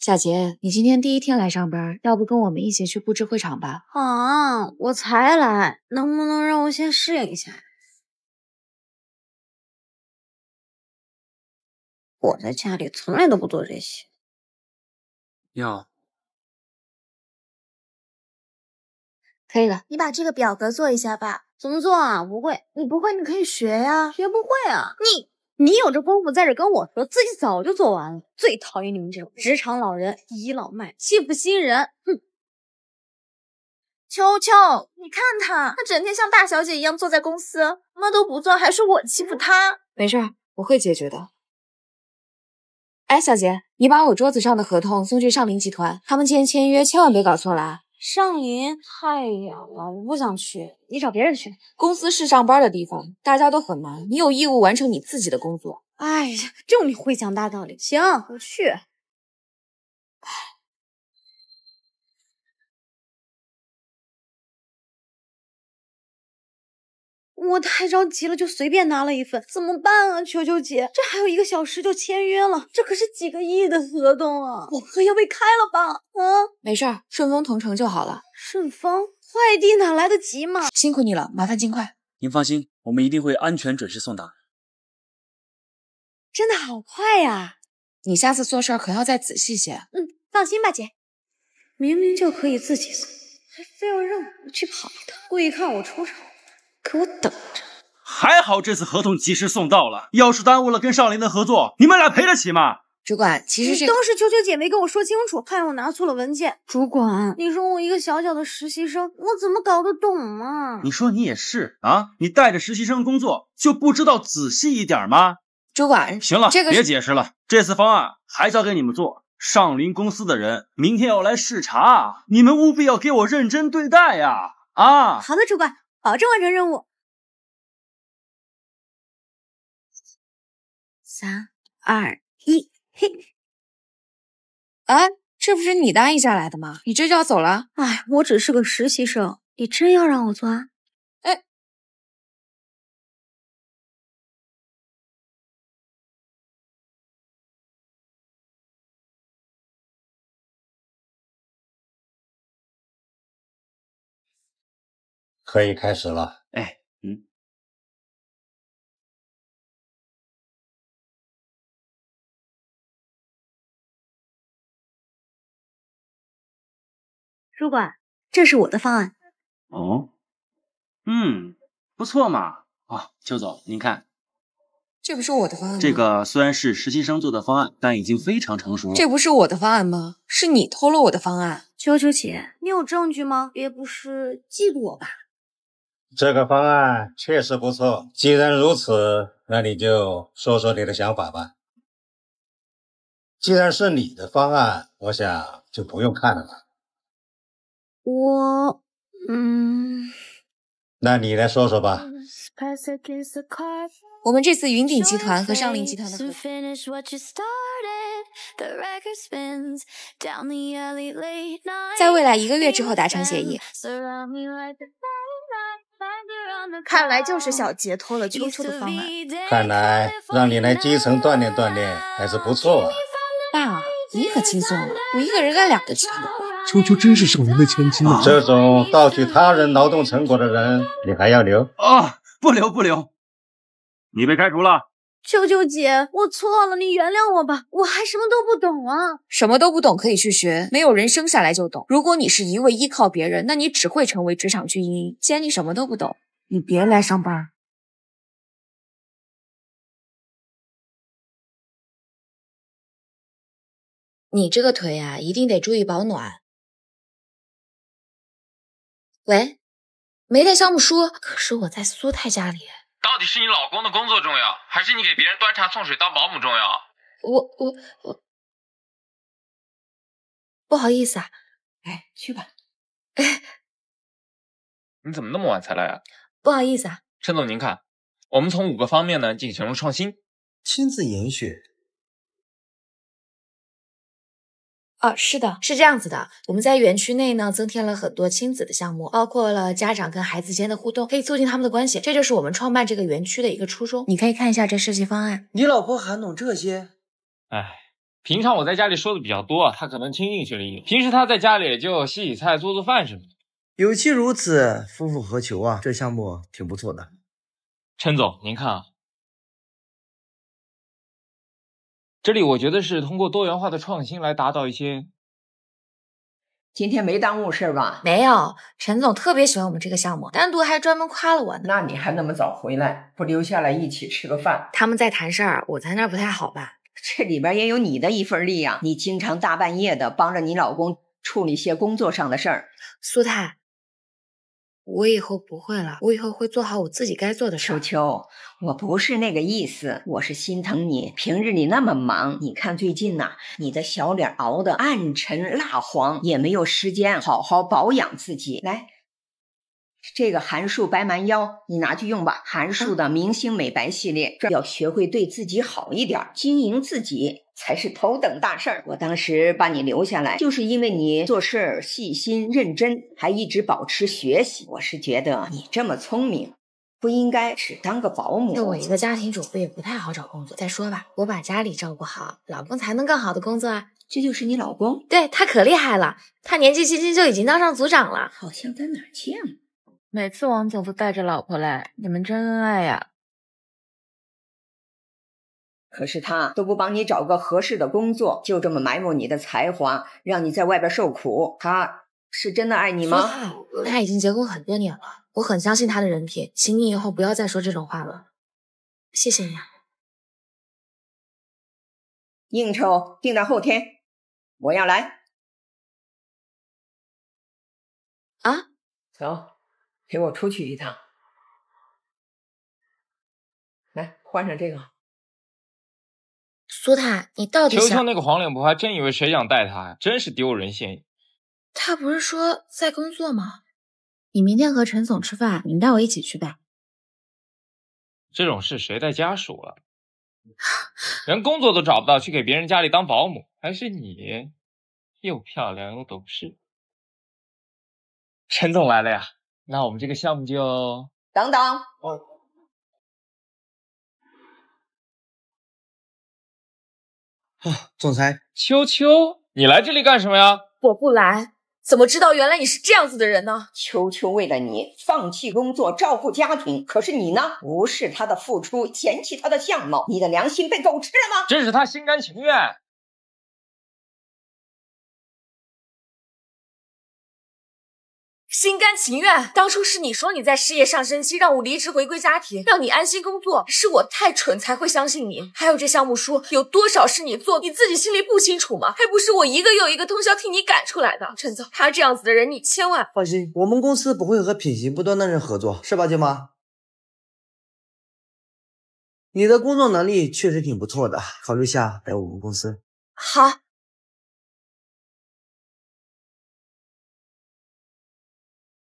夏杰，你今天第一天来上班，要不跟我们一起去布置会场吧？啊，我才来，能不能让我先适应一下我在家里从来都不做这些。你好，可以了，你把这个表格做一下吧。怎么做啊？不会，你不会你可以学呀，学不会啊？你。你有这功夫在这跟我说，自己早就做完了。最讨厌你们这种职场老人倚老卖，欺负新人。哼！秋秋，你看他，他整天像大小姐一样坐在公司，什么都不做，还说我欺负他。没事，我会解决的。哎，小杰，你把我桌子上的合同送去上林集团，他们今天签约，千万别搞错了啊！上林太远了，我不想去。你找别人去。公司是上班的地方，大家都很忙，你有义务完成你自己的工作。哎呀，就你会讲大道理。行，我去。我太着急了，就随便拿了一份，怎么办啊，球球姐？这还有一个小时就签约了，这可是几个亿的合同啊！我怕要被开了吧？啊，没事儿，顺丰同城就好了。顺丰快递哪来得及嘛？辛苦你了，麻烦尽快。您放心，我们一定会安全准时送达。真的好快呀！你下次做事可要再仔细些。嗯，放心吧，姐。明明就可以自己送，还非要让我去跑一趟，故意看我出丑。给我等着！还好这次合同及时送到了，要是耽误了跟上林的合作，你们俩赔得起吗？主管，其实是都是秋秋姐没跟我说清楚，害我拿错了文件。主管，你说我一个小小的实习生，我怎么搞得懂嘛？你说你也是啊，你带着实习生工作就不知道仔细一点吗？主管，行了，这个别解释了，这次方案还交给你们做。上林公司的人明天要来视察，你们务必要给我认真对待呀！啊，好的，主管。保证完成任务，三二一，嘿！哎，这不是你答应下来的吗？你这就要走了？哎，我只是个实习生，你真要让我做啊？可以开始了。哎，嗯。主管，这是我的方案。哦，嗯，不错嘛。啊，邱总，您看，这不是我的方案。这个虽然是实习生做的方案，但已经非常成熟。了。这不是我的方案吗？是你偷了我的方案。秋秋姐，你有证据吗？别不是嫉妒我吧？这个方案确实不错。既然如此，那你就说说你的想法吧。既然是你的方案，我想就不用看了吧。我，嗯。那你来说说吧。我们这次云顶集团和上林集团的合，在未来一个月之后达成协议。看来就是小杰偷了秋秋的方案。看来让你来基层锻炼锻炼还是不错啊，爸，你可轻松了，我一个人干两个集团的活。秋秋真是少林的千金啊！这种盗取他人劳动成果的人，你还要留？啊，不留不留，你被开除了。秋秋姐，我错了，你原谅我吧。我还什么都不懂啊，什么都不懂可以去学，没有人生下来就懂。如果你是一味依靠别人，那你只会成为职场巨婴。既然你什么都不懂，你别来上班。你这个腿啊，一定得注意保暖。喂，没带项目书。可是我在苏太家里。到底是你老公的工作重要，还是你给别人端茶送水当保姆重要？我我我，不好意思啊，哎，去吧。哎，你怎么那么晚才来啊？不好意思啊，陈总，您看，我们从五个方面呢进行了创新，亲自严选，啊，是的，是这样子的。我们在园区内呢，增添了很多亲子的项目，包括了家长跟孩子间的互动，可以促进他们的关系。这就是我们创办这个园区的一个初衷。你可以看一下这设计方案。你老婆还懂这些？哎，平常我在家里说的比较多，她可能听进去了。平时她在家里就洗洗菜、做做饭什么的。有妻如此，夫复何求啊？这项目挺不错的。陈总，您看啊。这里我觉得是通过多元化的创新来达到一些。今天没耽误事儿吧？没有，陈总特别喜欢我们这个项目，单独还专门夸了我呢。那你还那么早回来，不留下来一起吃个饭？他们在谈事儿，我在那儿不太好吧？这里边也有你的一份力呀，你经常大半夜的帮着你老公处理些工作上的事儿，苏太。我以后不会了，我以后会做好我自己该做的事秋秋，我不是那个意思，我是心疼你，平日里那么忙，你看最近呐，你的小脸熬得暗沉蜡黄，也没有时间好好保养自己，来。这个韩束白蛮腰，你拿去用吧。韩束的明星美白系列，要学会对自己好一点，经营自己才是头等大事儿。我当时把你留下来，就是因为你做事儿细心认真，还一直保持学习。我是觉得你这么聪明，不应该只当个保姆。那我一个家庭主妇，也不太好找工作。再说吧，我把家里照顾好，老公才能更好的工作啊。这就是你老公？对他可厉害了，他年纪轻轻就已经当上组长了。好像在哪儿见过。每次王总都带着老婆来，你们真恩爱呀。可是他都不帮你找个合适的工作，就这么埋没你的才华，让你在外边受苦。他是真的爱你吗？他已经结婚很多年了，我很相信他的人品，请你以后不要再说这种话了。谢谢你。啊。应酬定到后天，我要来。啊？走。陪我出去一趟，来换上这个。苏塔，你到底想……瞧那个黄脸婆，还真以为谁想带她呀，真是丢人现眼。她不是说在工作吗？你明天和陈总吃饭，你带我一起去呗。这种事谁带家属了？连工作都找不到，去给别人家里当保姆，还是你又漂亮又懂事。陈总来了呀！那我们这个项目就等等。哦，啊，总裁，秋秋，你来这里干什么呀？我不来，怎么知道原来你是这样子的人呢？秋秋为了你放弃工作，照顾家庭，可是你呢？无视他的付出，嫌弃他的相貌，你的良心被狗吃了吗？这是他心甘情愿。心甘情愿，当初是你说你在事业上升期，让我离职回归家庭，让你安心工作，是我太蠢才会相信你。还有这项目书，有多少是你做，你自己心里不清楚吗？还不是我一个又一个通宵替你赶出来的。陈总，他这样子的人，你千万放心，我们公司不会和品行不端的人合作，是吧，舅妈？你的工作能力确实挺不错的，考虑下来我们公司。好。